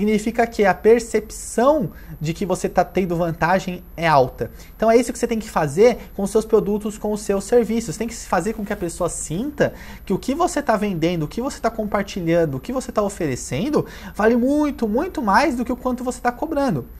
significa que a percepção de que você está tendo vantagem é alta. Então é isso que você tem que fazer com os seus produtos, com os seus serviços. tem que fazer com que a pessoa sinta que o que você está vendendo, o que você está compartilhando, o que você está oferecendo, vale muito, muito mais do que o quanto você está cobrando.